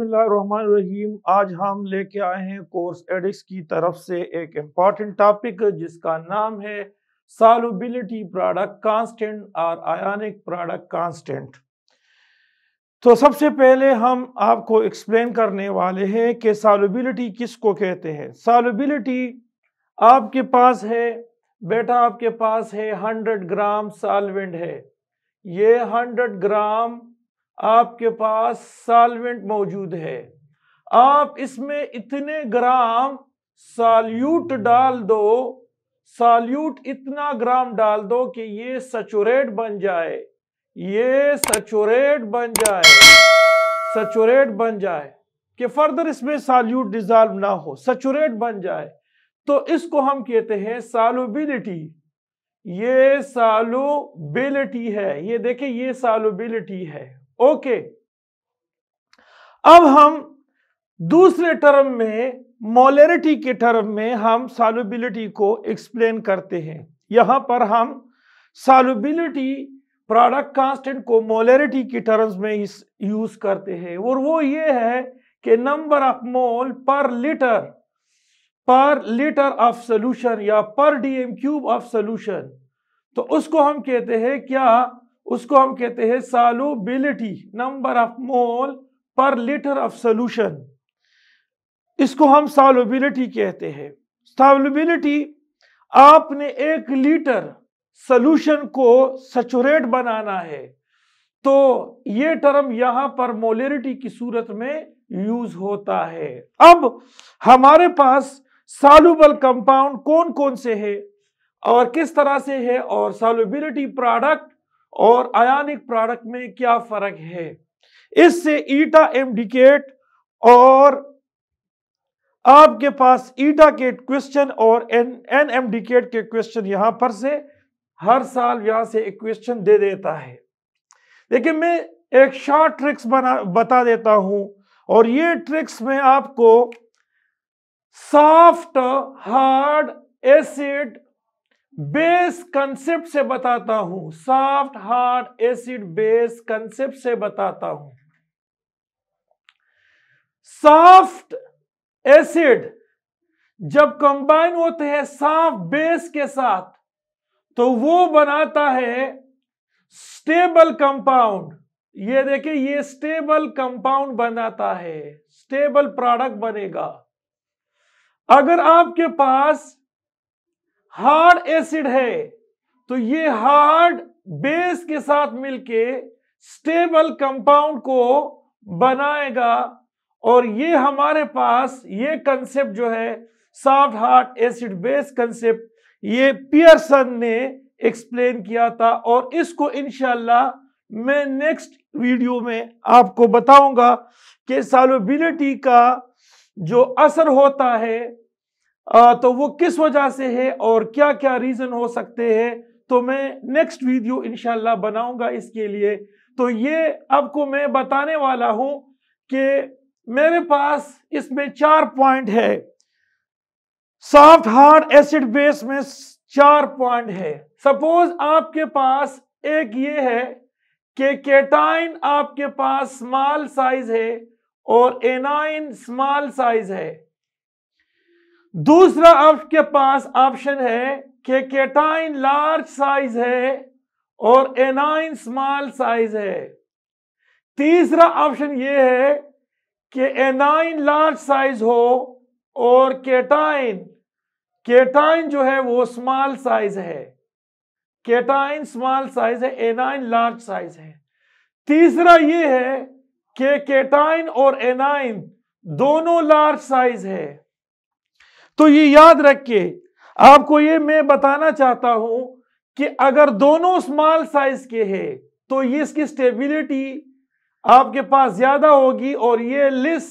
बिस्मिल्लाहिर्रहमानिर्रहीम आज हम लेके आए हैं कोर्स एडिक्स की तरफ से एक इम्पॉर्टेंट टॉपिक जिसका नाम है सॉलुबिलिटी प्रोडक्ट कांस्टेंट और आयनिक प्रोडक्ट कांस्टेंट तो सबसे पहले हम आपको एक्सप्लेन करने वाले हैं कि सॉलुबिलिटी किसको कहते हैं सॉलुबिलिटी आपके पास है बेटा आपके पास है 100 ग्राम सॉल्वेंट है ये 100 ग्राम आपके पास सॉल्वेंट मौजूद है आप इसमें इतने ग्राम सॉल्यूट डाल दो सॉल्यूट इतना ग्राम डाल दो कि ये सचोरेट बन जाए ये सचोरेट बन जाए सचोरेट बन जाए कि फर्दर इसमें साल्यूट डिजॉल्व ना हो सचोरेट बन जाए तो इसको हम कहते हैं सॉल्युबिलिटी ये सॉल्युबिलिटी है ये देखें ये सॉल्युबिलिटी है ओके अब हम दूसरे टर्म में मोलरिटी के टर्म में हम सॉल्युबिलिटी को एक्सप्लेन करते हैं यहां पर हम सॉल्युबिलिटी प्रोडक्ट कांस्टेंट को मोलरिटी के टर्म्स में यूज करते हैं और वो ये है कि नंबर ऑफ मोल पर लीटर पर लीटर ऑफ सोल्यूशन या पर डीएम क्यूब ऑफ सोल्यूशन तो उसको हम कहते हैं क्या उसको हम कहते हैं सालुबिलिटी नंबर ऑफ मोल पर लीटर ऑफ सोल्यूशन इसको हम सालुबिलिटी कहते हैं सालुबिलिटी आपने एक लीटर सोल्यूशन को सचुरेट बनाना है तो ये टर्म यहां पर मोलेरिटी की सूरत में यूज होता है अब हमारे पास सालुबल कंपाउंड कौन कौन से है और किस तरह से है और सालुबिलिटी प्रोडक्ट और आयानिक प्रोडक्ट में क्या फर्क है इससे ईटा एमडिकेट और आपके पास ईटा के क्वेश्चन और एन एन एमडिकेट के क्वेश्चन यहां पर से हर साल यहां से एक क्वेश्चन दे देता है देखिए मैं एक शॉर्ट ट्रिक्स बना बता देता हूं और ये ट्रिक्स में आपको soft hard acid base concept से बताता हूं soft hard acid base concept से बताता हूं सॉफ्ट एसिड जब कंबाइन होते हैं साफ बेस के साथ तो वो बनाता है स्टेबल कंपाउंड ये देखिए ये स्टेबल कंपाउंड बनाता है स्टेबल प्रोडक्ट बनेगा अगर आपके पास हार्ड एसिड है तो ये हार्ड बेस के साथ मिलके स्टेबल कंपाउंड को बनाएगा और ये हमारे पास ये कंसेप्ट जो है soft hard acid base concept ये पियर्सन ने एक्सप्लेन किया था और इसको इनशाला मैं नेक्स्ट वीडियो में आपको बताऊंगा कि सॉल्युबिलिटी का जो असर होता है तो वो किस वजह से है और क्या क्या रीज़न हो सकते हैं तो मैं नेक्स्ट वीडियो इनशाला बनाऊंगा इसके लिए तो ये आपको मैं बताने वाला हूं कि मेरे पास इसमें चार पॉइंट है सॉफ्ट हार्ड एसिड बेस में चार पॉइंट है सपोज आपके पास एक ये है कि केटाइन आपके पास स्मॉल साइज है और एनाइन स्मॉल साइज है दूसरा आपके पास ऑप्शन है कि केटाइन लार्ज साइज है और एनाइन स्मॉल साइज है तीसरा ऑप्शन ये है कि एनाइन लार्ज साइज हो और केटाइन केटाइन जो है वो स्मॉल साइज है केटाइन स्मॉल साइज है एनाइन लार्ज साइज है तीसरा ये है कि केटाइन और एनाइन दोनों लार्ज साइज है तो ये याद के आपको ये मैं बताना चाहता हूं कि अगर दोनों स्मॉल साइज के हैं तो ये इसकी स्टेबिलिटी आपके पास ज्यादा होगी और ये लिस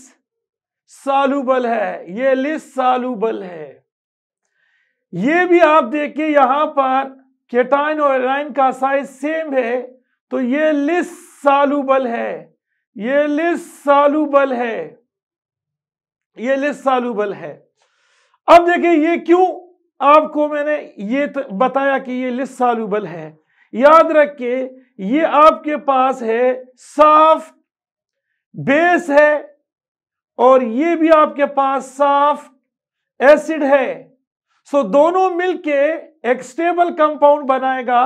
सालूबल है ये लिस सालूबल है ये भी आप देखिए यहां पर केटाइन और एराइन का साइज सेम है तो ये लिस सालूबल है ये लिस सालूबल है ये लिस सालूबल है अब देखिए ये क्यों आपको मैंने ये बताया कि ये लिस्ट सालूबल है याद रख के ये आपके पास है साफ बेस है और ये भी आपके पास साफ एसिड है सो दोनों मिलके एक स्टेबल कंपाउंड बनाएगा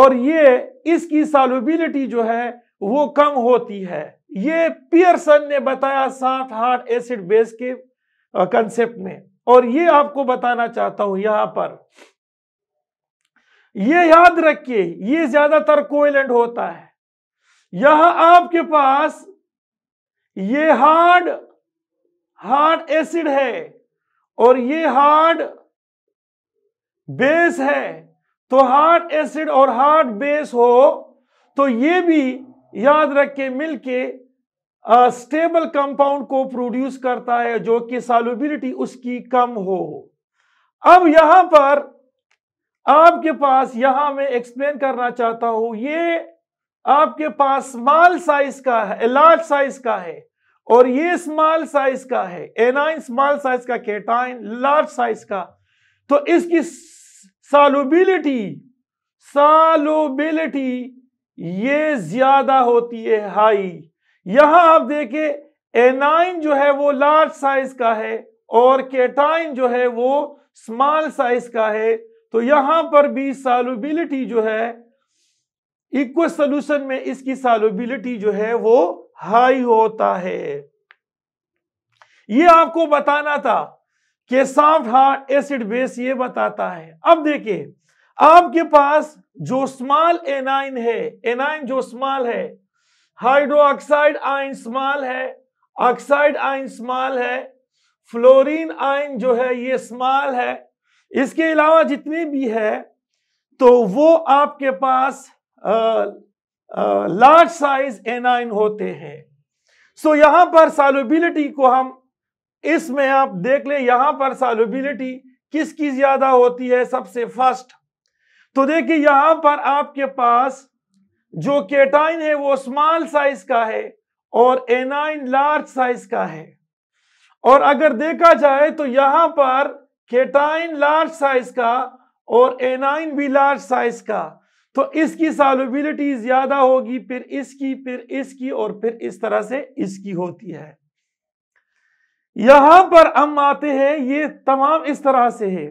और ये इसकी सालुबिलिटी जो है वो कम होती है ये पियरसन ने बताया साफ हार्ड एसिड बेस के कंसेप्ट में और ये आपको बताना चाहता हूं यहां पर ये याद रखिए ये ज्यादातर कोयलेंट होता है यहां आपके पास ये हार्ड हार्ड एसिड है और ये हार्ड बेस है तो हार्ड एसिड और हार्ड बेस हो तो ये भी याद रख के मिलके स्टेबल कंपाउंड को प्रोड्यूस करता है जो कि सालुबिलिटी उसकी कम हो अब यहां पर आपके पास यहां मैं एक्सप्लेन करना चाहता हूं ये आपके पास स्मॉल साइज का है लार्ज साइज का है और ये स्मॉल साइज का है एनाइन स्मॉल साइज का केटाइन लार्ज साइज का तो इसकी सॉल्युबिलिटी सॉल्युबिलिटी ये ज्यादा होती है हाई यहां आप देखें एनाइन जो है वो लार्ज साइज का है और केटाइन जो है वो स्मॉल साइज का है तो यहां पर भी सालुबिलिटी जो है इक्व सोल्यूशन में इसकी सालुबिलिटी जो है वो हाई होता है ये आपको बताना था कि सॉफ्ट हार्ड एसिड बेस ये बताता है अब देखिए आपके पास जो स्मॉल एनाइन है एनाइन जो स्मॉल है हाइड्रोक्साइड आयन स्मॉल है ऑक्साइड आयन स्मॉल है फ्लोरीन आयन जो है ये स्मॉल है इसके अलावा जितनी भी है तो वो आपके पास लार्ज साइज एनाइन होते हैं सो so, यहां पर सॉल्युबिलिटी को हम इसमें आप देख ले यहां पर सॉल्युबिलिटी किसकी ज्यादा होती है सबसे फर्स्ट तो देखिए यहां पर आपके पास जो केटाइन है वो स्मॉल साइज का है और एनाइन लार्ज साइज का है और अगर देखा जाए तो यहां पर केटाइन लार्ज साइज का और एनाइन भी लार्ज साइज का तो इसकी सॉल्युबिलिटी ज्यादा होगी फिर इसकी फिर इसकी और फिर इस तरह से इसकी होती है यहां पर हम आते हैं ये तमाम इस तरह से है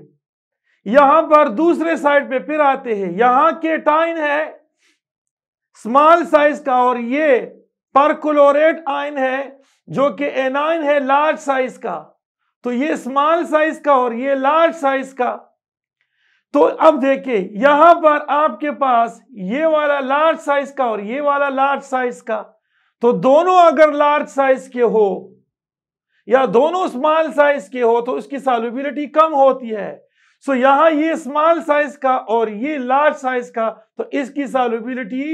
यहां पर दूसरे साइड पे फिर आते हैं यहां केटाइन है स्मॉल साइज का और ये परकुलोरेट आयन है जो कि एनाइन है लार्ज साइज का तो ये स्मॉल साइज का और ये लार्ज साइज का तो अब देखिए यहां पर आपके पास ये वाला लार्ज साइज का और ये वाला लार्ज साइज का तो दोनों अगर लार्ज साइज के हो या दोनों स्मॉल साइज के हो तो उसकी सॉल्युबिलिटी कम होती है सो so, यहां ये स्मॉल साइज का और ये लार्ज साइज का तो इसकी सॉल्युबिलिटी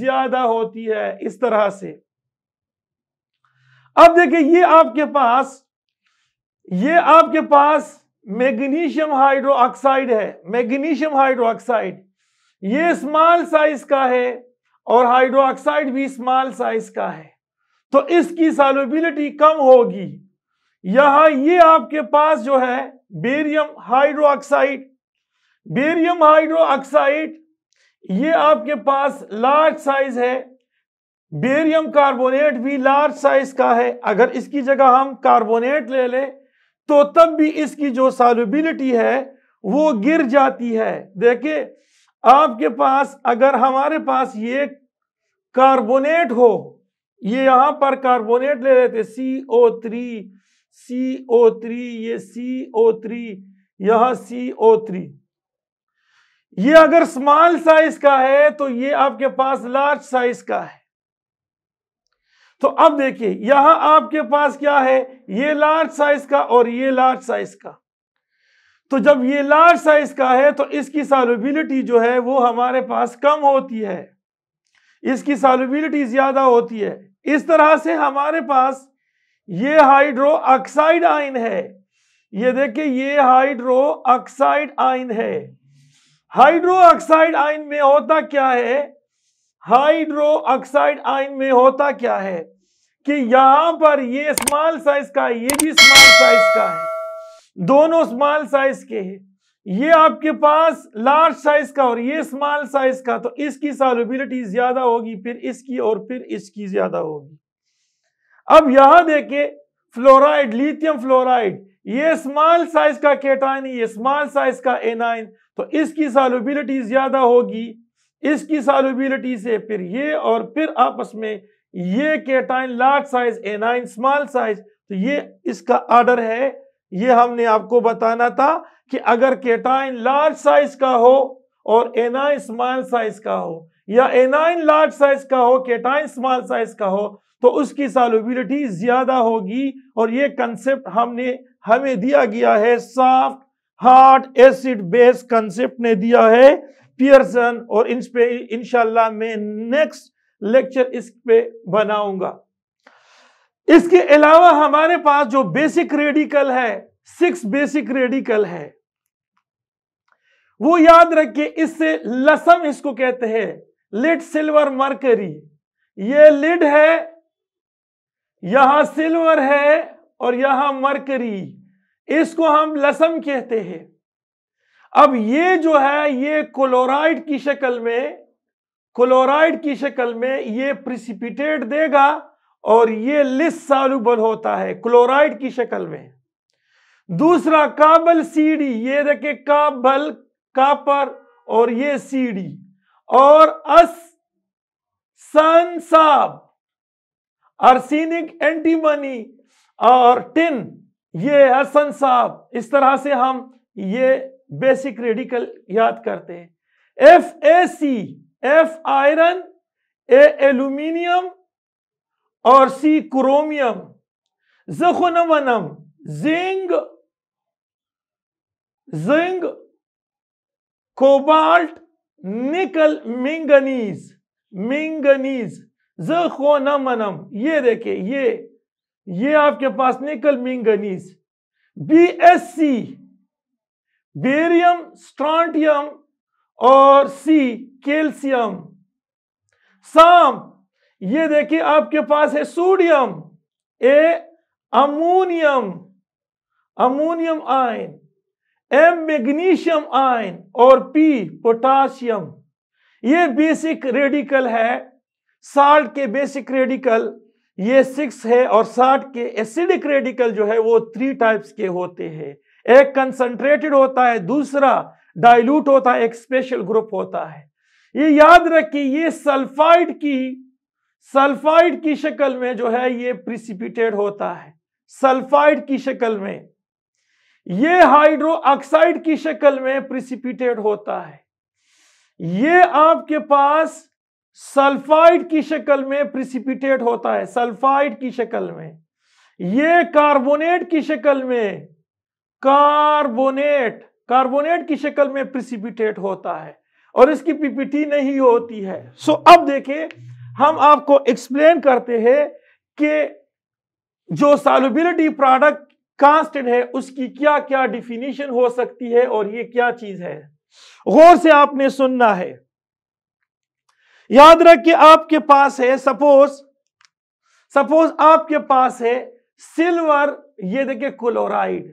ज्यादा होती है इस तरह से अब देखिए ये आपके पास ये आपके पास मैग्नीशियम हाइड्रोक्साइड है मैग्नीशियम हाइड्रोक्साइड ये स्मॉल साइज का है और हाइड्रोक्साइड भी स्मॉल साइज का है तो इसकी सॉल्युबिलिटी कम होगी यहां ये आपके पास जो है बेरियम हाइड्रोक्साइड बेरियम हाइड्रोक्साइड ये आपके पास लार्ज साइज है बेरियम कार्बोनेट भी लार्ज साइज का है अगर इसकी जगह हम कार्बोनेट ले लें तो तब भी इसकी जो सॉल्युबिलिटी है वो गिर जाती है देखिए आपके पास अगर हमारे पास ये कार्बोनेट हो ये यहां पर कार्बोनेट ले लेते सी O three C O three ये सी ओ थ्री यह सी ओ थ्री ये अगर स्मॉल साइज का है तो ये आपके पास लार्ज साइज का है तो अब देखिए यहां आपके पास क्या है ये लार्ज साइज का और ये लार्ज साइज का तो जब ये लार्ज साइज का है तो इसकी सॉल्युबिलिटी जो है वो हमारे पास कम होती है इसकी सॉल्युबिलिटी ज्यादा होती है इस तरह से हमारे पास ये हाइड्रो ऑक्साइड आयन है ये देखिए ये हाइड्रो ऑक्साइड आयन है हाइड्रो ऑक्साइड आयन में होता क्या है हाइड्रो ऑक्साइड आयन में होता क्या है कि यहां पर ये स्मॉल साइज का है ये भी स्मॉल साइज का है दोनों स्मॉल साइज के हैं ये आपके पास लार्ज साइज का और ये स्मॉल साइज का तो इसकी सॉल्युबिलिटी ज्यादा होगी फिर इसकी और फिर इसकी ज्यादा होगी अब यहां देखिए फ्लोराइड लिथियम फ्लोराइड ये स्मॉल साइज का केटाइन ये स्मॉल साइज का एनाइन तो इसकी सॉल्युबिलिटी ज्यादा होगी इसकी सॉल्युबिलिटी से फिर ये और फिर आपस में ये cation large size anion small size तो ये इसका आर्डर है ये हमने आपको बताना था कि अगर केटाइन लार्ज साइज का हो और एनाइन स्मॉल साइज का हो या एनाइन लार्ज साइज का हो केटाइन स्मॉल साइज का हो तो उसकी सॉल्युबिलिटी ज्यादा होगी और ये कंसेप्ट हमने हमें दिया गया है soft hard acid base concept ने दिया है पियर्सन और इन पे इनशाला मैं नेक्स्ट लेक्चर इस पे बनाऊंगा इसके अलावा हमारे पास जो बेसिक रेडिकल है सिक्स बेसिक रेडिकल है वो याद रखिए इससे लसम इसको कहते हैं लिड सिल्वर मरकरी ये लिड है यहां सिल्वर है और यहां मरकरी इसको हम लसम कहते हैं अब ये जो है ये क्लोराइड की शक्ल में क्लोराइड की शक्ल में ये प्रिसिपिटेट देगा और ये लिस सालुबल होता है क्लोराइड की शक्ल में दूसरा काबल सीडी ये देखे काबल कापर और ये सीडी और अस सनसाब अर्सिनिक एंटीमनी और टिन ये हसन साहब इस तरह से हम ये बेसिक रेडिकल याद करते हैं F A C F iron A aluminium और सी क्रोमियम जखनमनम जिंग जिंग कोबाल्ट निकल मिंगनीज मिंगनीज जो नमनम ये देखे ये ये आपके पास nickel manganese B S C barium strontium और सी कैल्शियम साम ये देखिए आपके पास है sodium A ammonium ammonium ion M magnesium ion और पी पोटाशियम ये बेसिक रेडिकल है साल्ट के बेसिक रेडिकल ये सिक्स है और साल्ट के एसिडिक रेडिकल जो है वो थ्री टाइप्स के होते हैं एक कंसंट्रेटेड होता है दूसरा डाइल्यूट होता है एक स्पेशल ग्रुप होता है ये याद रखिए ये सल्फाइड की सल्फाइड की शक्ल में जो है ये प्रिसिपिटेट होता है सल्फाइड की शक्ल में ये हाइड्रो ऑक्साइड की शक्ल में प्रिसिपिटेट होता है ये आपके पास सल्फाइड की शक्ल में प्रिसिपिटेट होता है सल्फाइड की शक्ल में ये कार्बोनेट की शक्ल में कार्बोनेट कार्बोनेट की शक्ल में प्रिसिपिटेट होता है और इसकी पीपीटी नहीं होती है सो अब देखें हम आपको एक्सप्लेन करते हैं कि जो सॉल्युबिलिटी प्रोडक्ट कांस्टेंट है उसकी क्या क्या डिफिनीशन हो सकती है और ये क्या चीज है गौर से आपने सुनना है याद रखिए आपके पास है सपोज सपोज आपके पास है सिल्वर ये देखिए क्लोराइड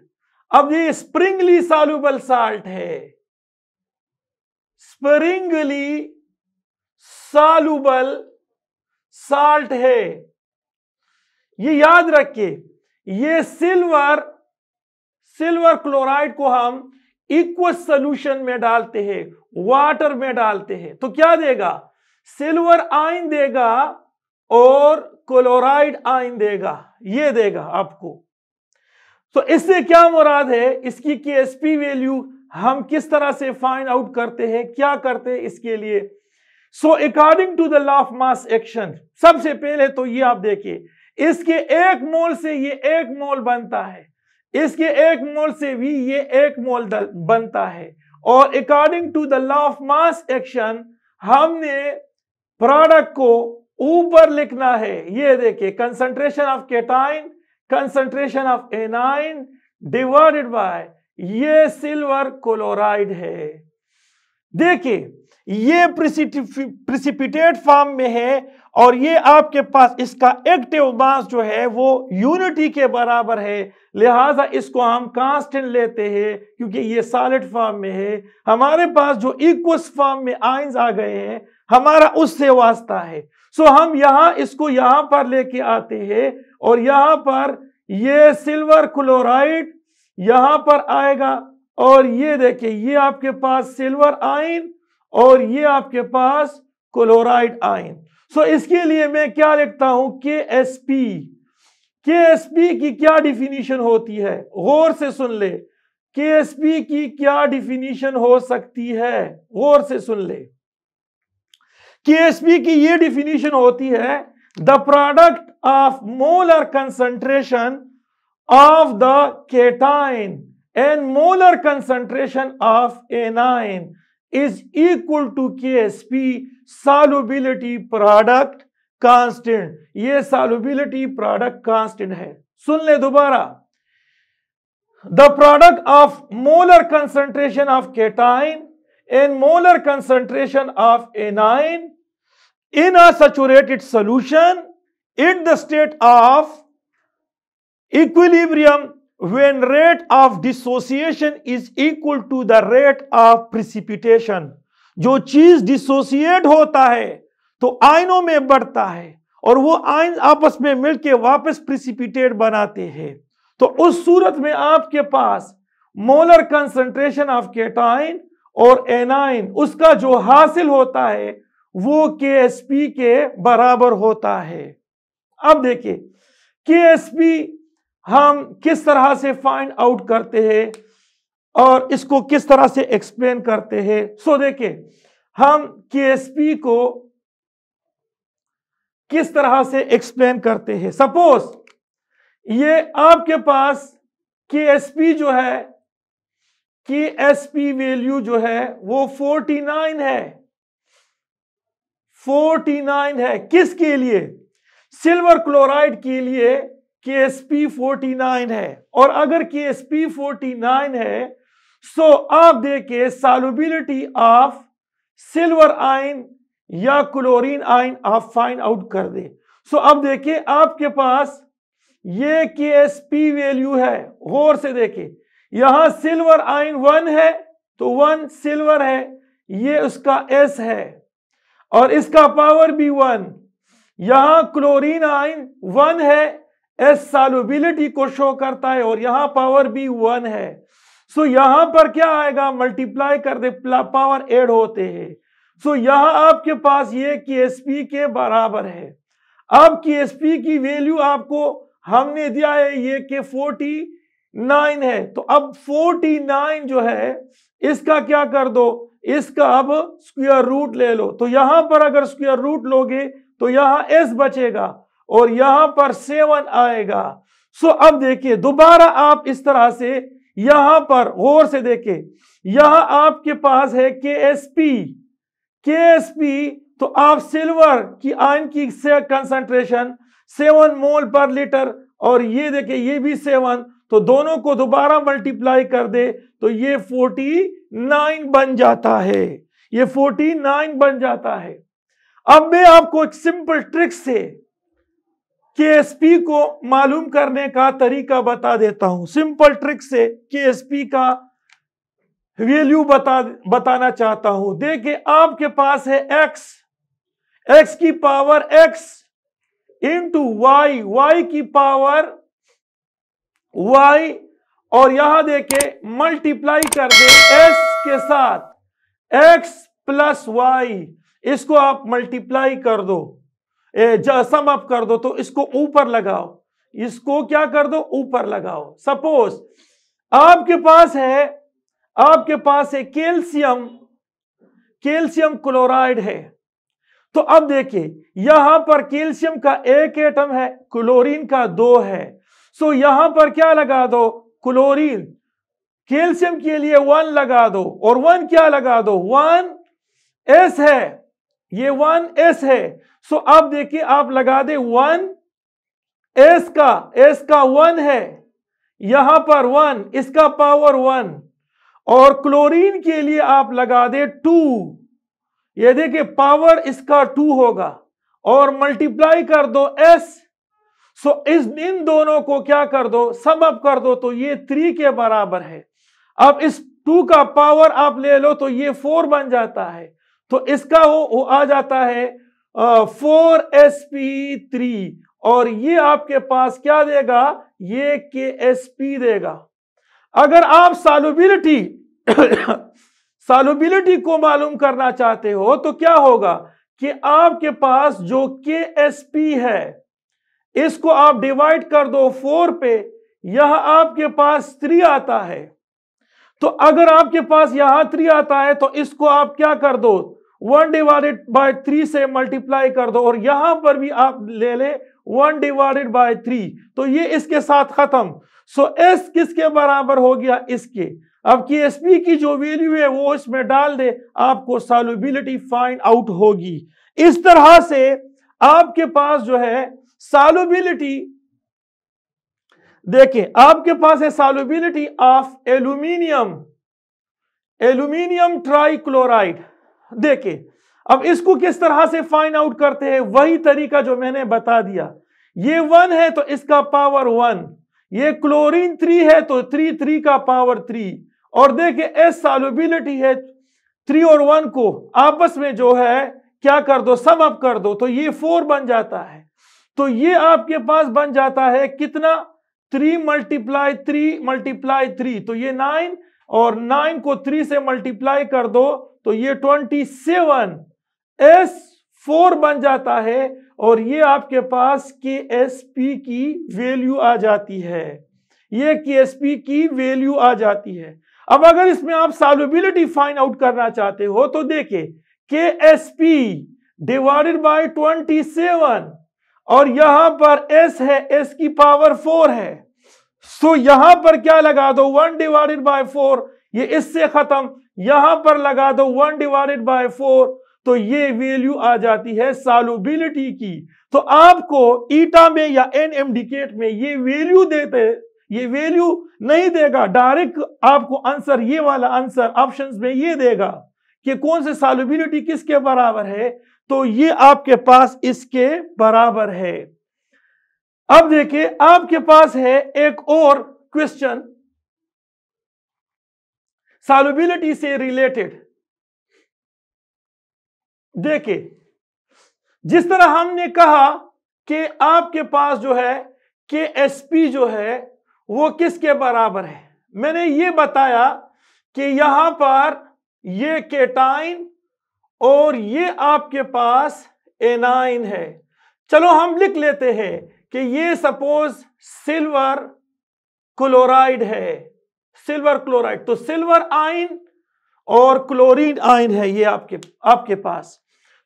अब ये स्प्रिंगली सॉल्यूबल साल्ट है स्प्रिंगली सॉल्यूबल साल्ट है ये याद रखिए ये सिल्वर सिल्वर क्लोराइड को हम इक्व सोल्यूशन में डालते हैं वाटर में डालते हैं तो क्या देगा सिल्वर आयन देगा और क्लोराइड आयन देगा ये देगा आपको तो इससे क्या मुराद है इसकी के वैल्यू हम किस तरह से फाइंड आउट करते हैं क्या करते हैं इसके लिए so according to the law of mass action सबसे पहले तो ये आप देखिए इसके एक मोल से ये एक मोल बनता है इसके एक मोल से भी ये एक मोल बनता है और according to the law of mass action हमने प्रोडक्ट को ऊपर लिखना है ये देखिए concentration of cation concentration of anion divided by ये सिल्वर क्लोराइड है देखिए ये प्रिसिपिटेट फॉर्म में है और ये आपके पास इसका एक्टिव मास जो है वो यूनिटी के बराबर है लिहाजा इसको हम कांस्टेंट लेते हैं क्योंकि ये सॉलिड फॉर्म में है हमारे पास जो इक्वस फॉर्म में आइंस आ गए हैं हमारा उससे वास्ता है सो हम यहां इसको यहां पर लेके आते हैं और यहां पर ये सिल्वर क्लोराइड यहां पर आएगा और ये देखिए ये आपके पास सिल्वर आइन और ये आपके पास क्लोराइड आइन सो इसके लिए मैं क्या लिखता हूं K S P K S P की क्या डिफिनीशन होती है गौर से सुन ले के एस पी की क्या डिफिनीशन हो सकती है गौर से सुन ले के एस पी की ये डिफिनीशन होती है the product of molar concentration of the cation and molar concentration of anion is equal to K S P solubility product constant ये सॉल्युबिलिटी प्रोडक्ट कांस्टेंट है सुन ले दोबारा the product of molar concentration of cation and molar concentration of anion in a saturated solution it the state of equilibrium when rate of dissociation is equal to the rate of precipitation जो चीज dissociate होता है तो आयनों में बढ़ता है और वो आयन आपस में मिलके वापस प्रिसिपिटेट बनाते हैं तो उस सूरत में आपके पास मोलर कंसंट्रेशन ऑफ केटाइन और एनाइन उसका जो हासिल होता है वो के एस पी के बराबर होता है अब देखिए के एस पी हम किस तरह से फाइंड आउट करते हैं और इसको किस तरह से एक्सप्लेन करते हैं सो देखे हम पी को किस तरह से एक्सप्लेन करते हैं सपोज ये आपके पास पी जो है पी वैल्यू जो है वो 49 है 49 है किसके लिए सिल्वर क्लोराइड के लिए के एस पी फोर्टी नाइन है और अगर के एस पी फोर्टी नाइन है सो आप देखिए सालुबिलिटी ऑफ सिल्वर आइन या क्लोरीन आइन आप फाइंड आउट कर दे सो अब देखिए आपके पास ये के एस पी वैल्यू है गौर से देखे यहां सिल्वर आइन वन है तो वन सिल्वर है ये उसका एस है और इसका पावर भी वन यहां क्लोरीन आइन वन है एस सालुबिलिटी को शो करता है और यहां पावर भी वन है सो so, यहां पर क्या आएगा मल्टीप्लाई कर दे पावर एड होते हैं सो so, यहां आपके पास ये के एस पी के बराबर है अब के एस पी की वैल्यू आपको हमने दिया है ये के फोर्टी नाइन है तो अब फोर्टी नाइन जो है इसका क्या कर दो इसका अब स्क्वायर रूट ले लो तो यहां पर अगर स्क्वायर रूट लोगे तो यहां एस बचेगा और यहां पर सेवन आएगा सो अब देखिए दोबारा आप इस तरह से यहां पर गौर से देखे यहां आपके पास है K S P K S P तो आप सिल्वर की आयन की से कंसंट्रेशन सेवन मोल पर लीटर और ये देखे ये भी सेवन तो दोनों को दोबारा मल्टीप्लाई कर दे तो ये फोर्टी नाइन बन जाता है ये फोर्टी नाइन बन जाता है अब मैं आपको एक सिंपल ट्रिक से केएसपी को मालूम करने का तरीका बता देता हूं सिंपल ट्रिक से केएसपी का वैल्यू बता बताना चाहता हूं देखिए आपके पास है एक्स एक्स की power X into Y Y की पावर वाई और यहां देखे मल्टीप्लाई कर दे एस के साथ एक्स प्लस वाई इसको आप मल्टीप्लाई कर दो सम अप कर दो तो इसको ऊपर लगाओ इसको क्या कर दो ऊपर लगाओ सपोज आपके पास है आपके पास है कैल्शियम कैल्शियम क्लोराइड है तो अब देखिए यहां पर कैल्शियम का एक एटम है क्लोरीन का दो है सो यहां पर क्या लगा दो क्लोरीन कैल्शियम के लिए वन लगा दो और वन क्या लगा दो वन एस है ये वन एस है सो अब देखिए आप लगा दे वन एस का एस का वन है यहां पर वन इसका पावर वन और क्लोरीन के लिए आप लगा दे टू ये देखिए पावर इसका टू होगा और मल्टीप्लाई कर दो एस सो इस इन दोनों को क्या कर दो सम अप कर दो तो ये थ्री के बराबर है अब इस टू का पावर आप ले लो तो ये फोर बन जाता है तो इसका वो, वो आ जाता है फोर एस पी थ्री और ये आपके पास क्या देगा ये के एस पी देगा अगर आप सालुबिलिटी सालुबिलिटी को मालूम करना चाहते हो तो क्या होगा कि आपके पास जो के एस पी है इसको आप डिवाइड कर दो फोर पे यह आपके पास थ्री आता है तो अगर आपके पास यहां थ्री आता है तो इसको आप क्या कर दो वन डिवाइडेड बाय थ्री से मल्टीप्लाई कर दो और यहां पर भी आप ले ले वन डिवाइडेड बाय थ्री तो ये इसके साथ खत्म सो so, एस किसके बराबर हो गया इसके अब की एस पी की जो वैल्यू है वो इसमें डाल दे आपको सॉल्युबिलिटी फाइंड आउट होगी इस तरह से आपके पास जो है सॉल्युबिलिटी देखें आपके पास है solubility of aluminium aluminium chloride देखे अब इसको किस तरह से फाइंड आउट करते हैं वही तरीका जो मैंने बता दिया ये वन है तो इसका पावर वन ये क्लोरीन थ्री है तो थ्री थ्री का पावर थ्री और देखे एस सॉल्युबिलिटी है थ्री और वन को आपस में जो है क्या कर दो सम अप कर दो तो ये फोर बन जाता है तो ये आपके पास बन जाता है कितना three multiply three multiply three तो ये नाइन और नाइन को थ्री से मल्टीप्लाई कर दो तो ये ट्वेंटी सेवन एस फोर बन जाता है और ये आपके पास के एस पी की वैल्यू आ जाती है ये के एस पी की वैल्यू आ जाती है अब अगर इसमें आप सॉल्युबिलिटी फाइंड आउट करना चाहते हो तो देखे K S P divided by twenty seven और यहां पर एस है एस की पावर फोर है सो so, यहां पर क्या लगा दो वन डिवाइडेड बाय फोर ये इससे खत्म यहां पर लगा दो वन डिवाइडेड बाय फोर तो ये वैल्यू आ जाती है सालुबिलिटी की तो आपको ईटा में या एन एमडिकेट में ये वैल्यू देते ये वैल्यू नहीं देगा डायरेक्ट आपको आंसर ये वाला आंसर ऑप्शंस में ये देगा कि कौन से सालुबिलिटी किसके बराबर है तो ये आपके पास इसके बराबर है अब देखिए आपके पास है एक और क्वेश्चन सॉल्युबिलिटी से रिलेटेड देखे जिस तरह हमने कहा कि आपके पास जो है के एस पी जो है वो किसके बराबर है मैंने ये बताया कि यहां पर ये केटाइन और ये आपके पास एनाइन है चलो हम लिख लेते हैं कि ये सपोज सिल्वर क्लोराइड है सिल्वर क्लोराइड तो सिल्वर आयन और क्लोरीन आयन है ये आपके आपके पास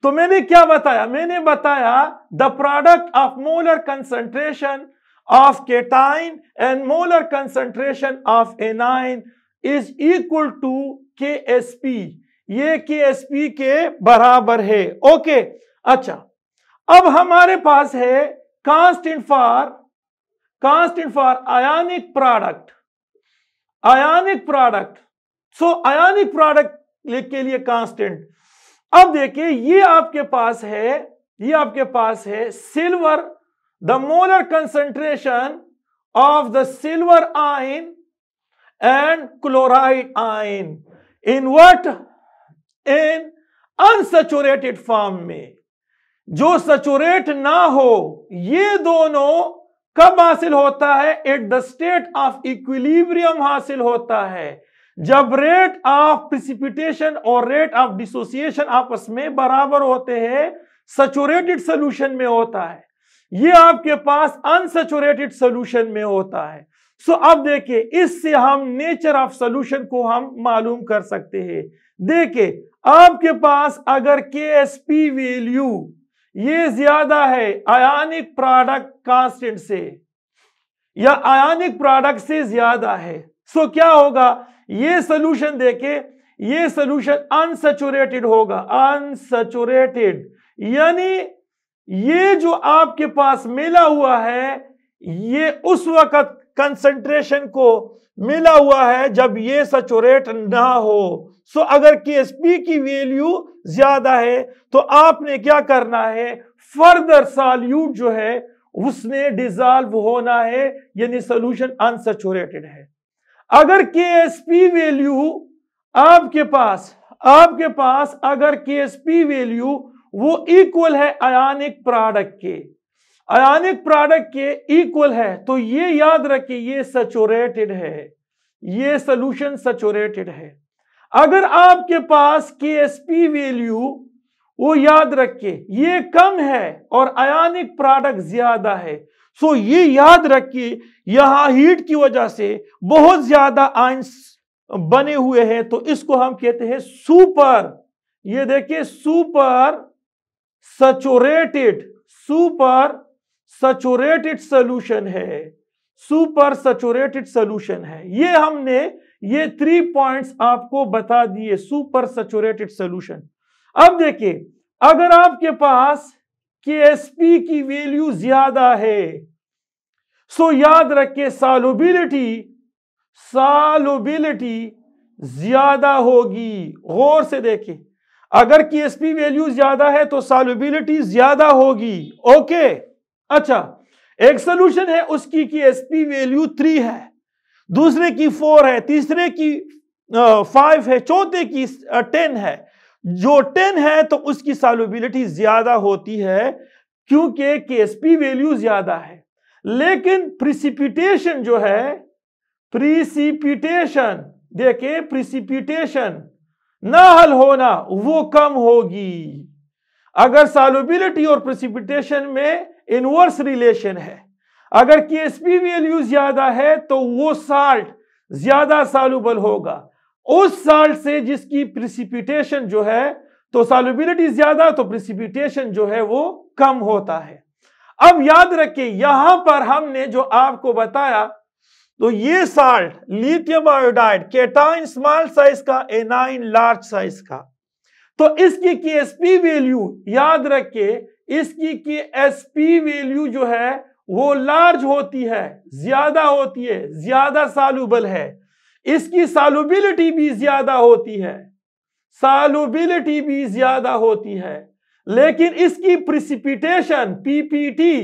तो मैंने क्या बताया मैंने बताया the product of molar concentration of cation and molar concentration of anion is equal to K S P ये के एस पी के बराबर है ओके अच्छा अब हमारे पास है constant for constant for ionic product ionic product so ionic product के लिए कांस्टेंट अब देखिए ये आपके पास है ये आपके पास है silver the molar concentration of the silver ion and chloride ion in what in unsaturated form में जो सचुरेट ना हो ये दोनों कब हासिल होता है at the state of equilibrium हासिल होता है जब रेट ऑफ प्रिसिपिटेशन और रेट ऑफ डिसोसिएशन आपस में बराबर होते हैं सचोरेटेड सोल्यूशन में होता है ये आपके पास अनसेचुरेटेड सोल्यूशन में होता है सो अब देखिए इससे हम नेचर ऑफ सोल्यूशन को हम मालूम कर सकते हैं देखिए आपके पास अगर के एस पी वैल्यू ये ज्यादा है आयानिक प्रोडक्ट कांस्टेंट से या आयानिक प्रोडक्ट से ज्यादा है सो so, क्या होगा ये सोल्यूशन देके ये सोल्यूशन अनसेचुरेटेड होगा अनसेचुरेटेड यानी ये जो आपके पास मिला हुआ है ये उस वक्त कंसंट्रेशन को मिला हुआ है जब ये सचोरेट ना हो सो अगर के पी की वैल्यू ज्यादा है तो आपने क्या करना है फर्दर साल्यूट जो है उसने डिजॉल्व होना है यानी सोल्यूशन अनसेचुरेटेड है अगर के पी वैल्यू आपके पास आपके पास अगर के पी वैल्यू वो इक्वल है अयानिक प्रोडक्ट के अयानिक प्रोडक्ट के इक्वल है तो ये याद रखिए ये सचोरेटेड है ये सोल्यूशन सचोरेटेड है अगर आपके पास के एस पी वैल्यू वो याद रखिए ये कम है और अयानिक प्रोडक्ट ज्यादा है सो ये याद रखिए यहां हीट की वजह से बहुत ज्यादा आइंस बने हुए हैं तो इसको हम कहते हैं सुपर ये देखिए super saturated super saturated solution है सुपर सचुरेटेड सोल्यूशन है ये हमने ये थ्री पॉइंट्स आपको बता दिए सुपर सचुरेटेड सोल्यूशन अब देखिए अगर आपके पास के की वैल्यू ज्यादा है सो याद रखे सालोबिलिटी सालोबिलिटी ज्यादा होगी गौर से देखें अगर पी वैल्यू ज्यादा है तो सालोबिलिटी ज्यादा होगी ओके okay. अच्छा एक सोल्यूशन है उसकी की पी वैल्यू थ्री है दूसरे की फोर है तीसरे की फाइव है चौथे की टेन है जो टेन है तो उसकी सॉल्युबिलिटी ज्यादा होती है क्योंकि पी वैल्यू ज्यादा है लेकिन प्रिसिपिटेशन जो है प्रिसिपिटेशन देखे प्रिसिपिटेशन ना हल होना वो कम होगी अगर सॉल्युबिलिटी और प्रिसिपिटेशन में इनवर्स रिलेशन है अगर के एस पी वैल्यू ज्यादा है तो वो साल्ट ज्यादा सालुबल होगा उस साल्ट से जिसकी प्रिसिपिटेशन जो है तो सालुबिलिटी ज्यादा तो प्रिसिपिटेशन जो है वो कम होता है अब याद रखिए यहां पर हमने जो आपको बताया तो ये salt lithium iodide cation small size का एनाइन लार्ज साइज का तो इसकी के एस पी वैल्यू याद रखे इसकी की एस पी वैल्यू जो है वो लार्ज होती है ज्यादा होती है ज्यादा सालुबल है इसकी सालुबिलिटी भी ज्यादा होती है सालुबिलिटी भी ज्यादा होती है लेकिन इसकी प्रिसिपिटेशन पीपीटी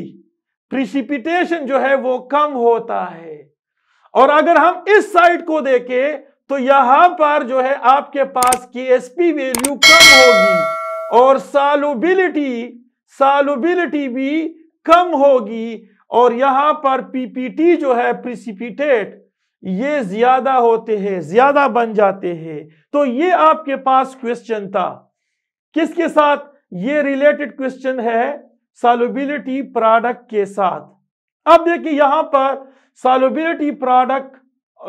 प्रिसिपिटेशन जो है वो कम होता है और अगर हम इस साइड को देखें तो यहां पर जो है आपके पास की एस पी वैल्यू कम होगी और सालुबिलिटी सालुबिलिटी भी कम होगी और यहां पर पीपीटी जो है प्रिसिपिटेट ये ज्यादा होते हैं ज्यादा बन जाते हैं तो ये आपके पास क्वेश्चन था किसके साथ ये रिलेटेड क्वेश्चन है सालुबिलिटी प्रोडक्ट के साथ अब देखिए यहां पर सालुबिलिटी प्रोडक्ट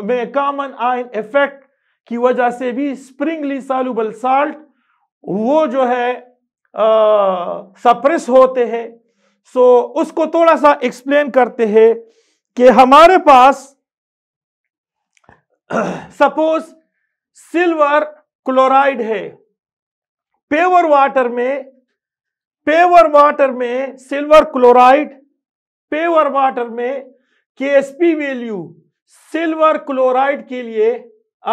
में कॉमन आयन इफेक्ट की वजह से भी स्प्रिंगली सालुबल साल्ट वो जो है सप्रेस होते हैं सो उसको थोड़ा सा एक्सप्लेन करते हैं कि हमारे पास सपोज सिल्वर क्लोराइड है पेवर वाटर में पेवर वाटर में सिल्वर क्लोराइड पेवर वाटर में पी वैल्यू सिल्वर क्लोराइड के लिए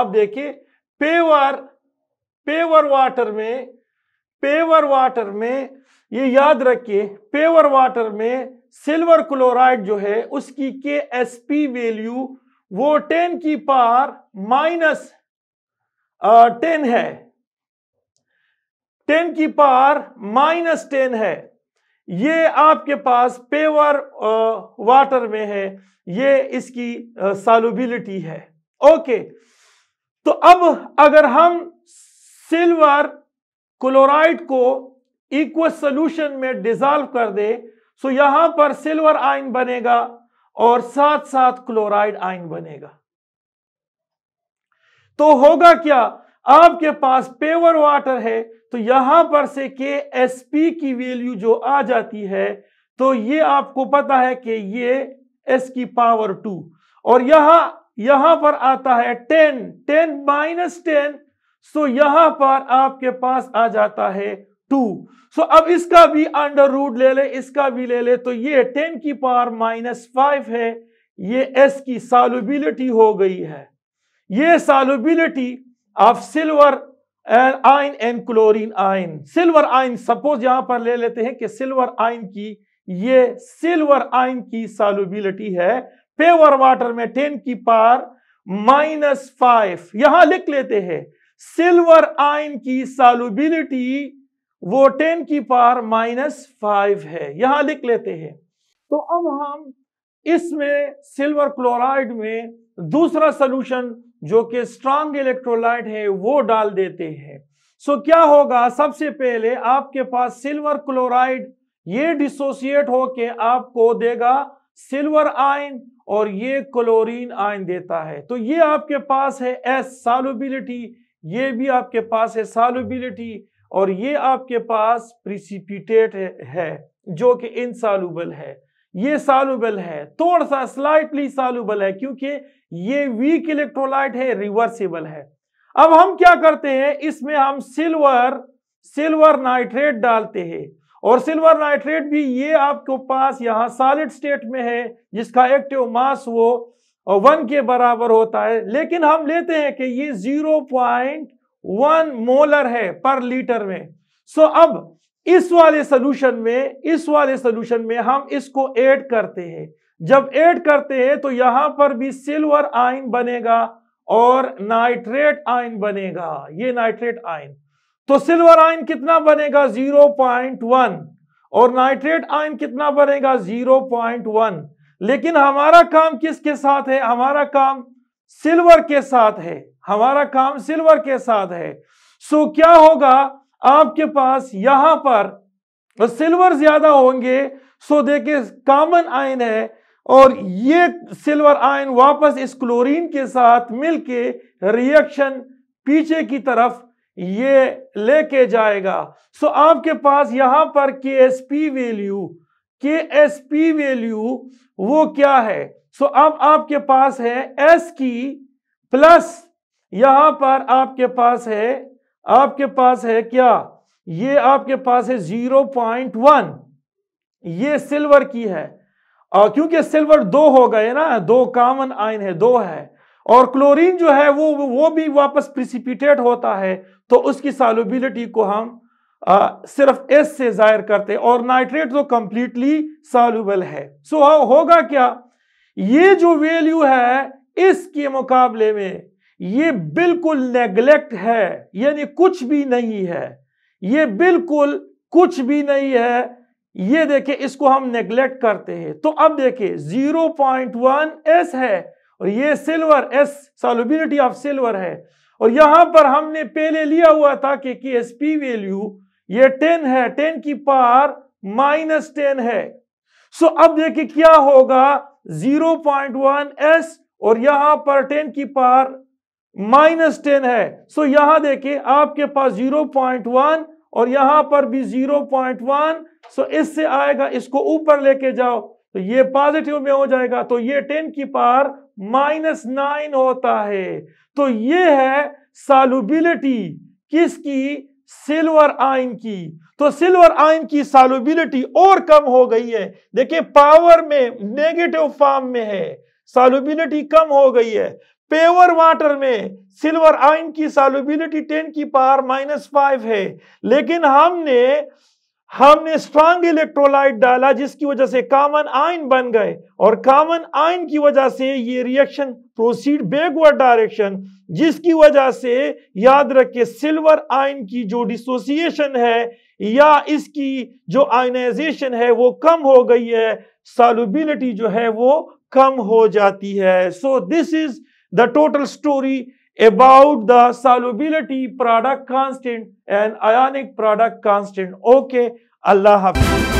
आप देखिए पेवर पेवर वाटर में पेवर वाटर में ये याद रखिए पेवर वाटर में सिल्वर क्लोराइड जो है उसकी के एस पी वैल्यू वो टेन की पार माइनस टेन है टेन की पार माइनस टेन है ये आपके पास पेवर वाटर में है ये इसकी सॉल्युबिलिटी है ओके तो अब अगर हम सिल्वर क्लोराइड को इक्व सोल्यूशन में डिजॉल्व कर दे सो यहां पर सिल्वर आयन बनेगा और साथ साथ क्लोराइड आयन बनेगा तो होगा क्या आपके पास पेवर वाटर है तो यहां पर से के एस पी की वैल्यू जो आ जाती है तो ये आपको पता है कि ये एस की पावर टू और यहां यहां पर आता है ten ten minus ten so so, यहां पर आपके पास आ जाता है टू सो so, अब इसका भी अंडर रूट ले ले इसका भी ले ले तो ये टेन की पावर माइनस फाइव है ये एस की सॉल्युबिलिटी हो गई है ये solubility of silver ion and chlorine ion silver ion suppose यहां पर ले लेते हैं कि सिल्वर आयन की ये सिल्वर आयन की सॉल्युबिलिटी है पेवर वाटर में टेन की पावर माइनस फाइव यहां लिख लेते हैं सिल्वर आयन की सालुबिलिटी वो टेन की पार माइनस फाइव है यहां लिख लेते हैं तो अब हम इसमें सिल्वर क्लोराइड में दूसरा सोल्यूशन जो कि स्ट्रांग इलेक्ट्रोलाइट है वो डाल देते हैं सो क्या होगा सबसे पहले आपके पास सिल्वर क्लोराइड ये डिसोसिएट होके आपको देगा सिल्वर आयन और ये क्लोरीन आयन देता है तो ये आपके पास है एस सालुबिलिटी ये भी आपके पास है सालुबिलिटी और ये आपके पास प्रिसिपिटेट है जो कि इनसालूबल है ये सालुबल है थोड़ा सा स्लाइटली सालुबल है क्योंकि ये वीक इलेक्ट्रोलाइट है रिवर्सिबल है अब हम क्या करते हैं इसमें हम सिल्वर सिल्वर नाइट्रेट डालते हैं और सिल्वर नाइट्रेट भी ये आपके पास यहां सॉलिड स्टेट में है जिसका एक्टिव मास वो और वन के बराबर होता है लेकिन हम लेते हैं कि ये जीरो पॉइंट वन मोलर है पर लीटर में सो अब इस वाले सोल्यूशन में इस वाले सोल्यूशन में हम इसको ऐड करते हैं जब ऐड करते हैं तो यहां पर भी सिल्वर आयन बनेगा और नाइट्रेट आयन बनेगा ये नाइट्रेट आयन तो सिल्वर आयन कितना बनेगा 0.1 और नाइट्रेट आयन कितना बनेगा 0.1 लेकिन हमारा काम किसके साथ है हमारा काम सिल्वर के साथ है हमारा काम सिल्वर के साथ है सो क्या होगा आपके पास यहां पर सिल्वर ज्यादा होंगे सो देखिए कॉमन आयन है और ये सिल्वर आयन वापस इस क्लोरीन के साथ मिलके रिएक्शन पीछे की तरफ ये लेके जाएगा सो आपके पास यहां पर K S P value K S P value वो क्या है सो so, अब आपके पास है एस की प्लस यहां पर आपके पास है आपके पास है क्या ये आपके पास है जीरो पॉइंट वन ये सिल्वर की है और क्योंकि सिल्वर दो हो गए ना दो कॉमन आयन है दो है और क्लोरीन जो है वो वो भी वापस प्रिसिपिटेट होता है तो उसकी सालुबिलिटी को हम आ, सिर्फ एस से जाहिर करते और नाइट्रेट तो कंप्लीटली सॉल्यूबल है सो so, होगा क्या ये जो वैल्यू है इसके मुकाबले में ये बिल्कुल नेग्लेक्ट है यानी कुछ भी नहीं है ये बिल्कुल कुछ भी नहीं है ये देखे इसको हम नेग्लेक्ट करते हैं तो अब पॉइंट 0.1 एस है और ये silver S solubility of silver है और यहां पर हमने पहले लिया हुआ था कि के एस पी वैल्यू ये टेन है टेन की पार माइनस टेन है सो अब देखिए क्या होगा जीरो पॉइंट वन एस और यहां पर टेन की पार माइनस टेन है सो यहां देखिए आपके पास जीरो पॉइंट वन और यहां पर भी जीरो पॉइंट वन सो इससे आएगा इसको ऊपर लेके जाओ तो ये पॉजिटिव में हो जाएगा तो ये टेन की पार माइनस नाइन होता है तो ये है सॉलुबिलिटी किसकी सिल्वर आयन की तो सिल्वर आयन की सॉल्युबिलिटी और कम हो गई है देखिए पावर में नेगेटिव फॉर्म में है सॉल्युबिलिटी कम हो गई है पेवर वाटर में सिल्वर आयन की सॉल्युबिलिटी 10 की पावर माइनस फाइव है लेकिन हमने हमने स्ट्रांग इलेक्ट्रोलाइट डाला जिसकी वजह से कामन आयन बन गए और कामन आयन की वजह से ये रिएक्शन प्रोसीड बैकवर्ड डायरेक्शन जिसकी वजह से याद रखे सिल्वर आयन की जो डिसोसिएशन है या इसकी जो आयनाइजेशन है वो कम हो गई है सॉल्युबिलिटी जो है वो कम हो जाती है so this is the total story about the solubility product constant and ionic product constant okay Allah Hafiz.